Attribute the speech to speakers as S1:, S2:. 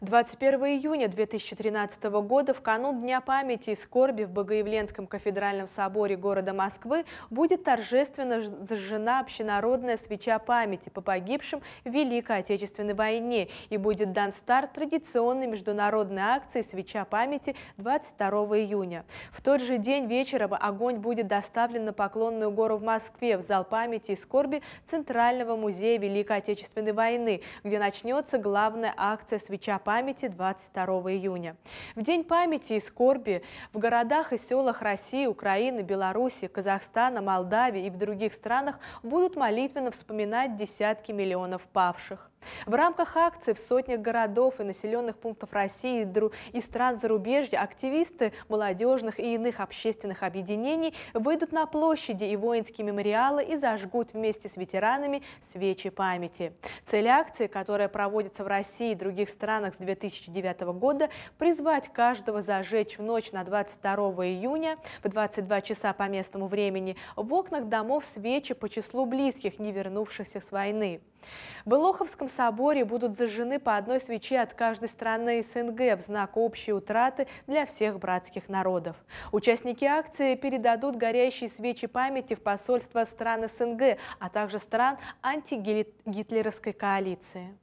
S1: 21 июня 2013 года, в канун Дня памяти и скорби в Богоявленском кафедральном соборе города Москвы будет торжественно зажжена общенародная свеча памяти по погибшим в Великой Отечественной войне и будет дан старт традиционной международной акции «Свеча памяти» 22 июня. В тот же день вечером огонь будет доставлен на Поклонную гору в Москве, в зал памяти и скорби Центрального музея Великой Отечественной войны, где начнется главная акция «Свеча памяти» памяти 22 июня. В День памяти и скорби в городах и селах России, Украины, Беларуси, Казахстана, Молдавии и в других странах будут молитвенно вспоминать десятки миллионов павших. В рамках акции в сотнях городов и населенных пунктов России и стран зарубежья активисты молодежных и иных общественных объединений выйдут на площади и воинские мемориалы и зажгут вместе с ветеранами свечи памяти. Цель акции, которая проводится в России и других странах, странах с 2009 года призвать каждого зажечь в ночь на 22 июня в 22 часа по местному времени в окнах домов свечи по числу близких, не вернувшихся с войны. В Илоховском соборе будут зажжены по одной свече от каждой страны СНГ в знак общей утраты для всех братских народов. Участники акции передадут горящие свечи памяти в посольство стран СНГ, а также стран антигитлеровской коалиции.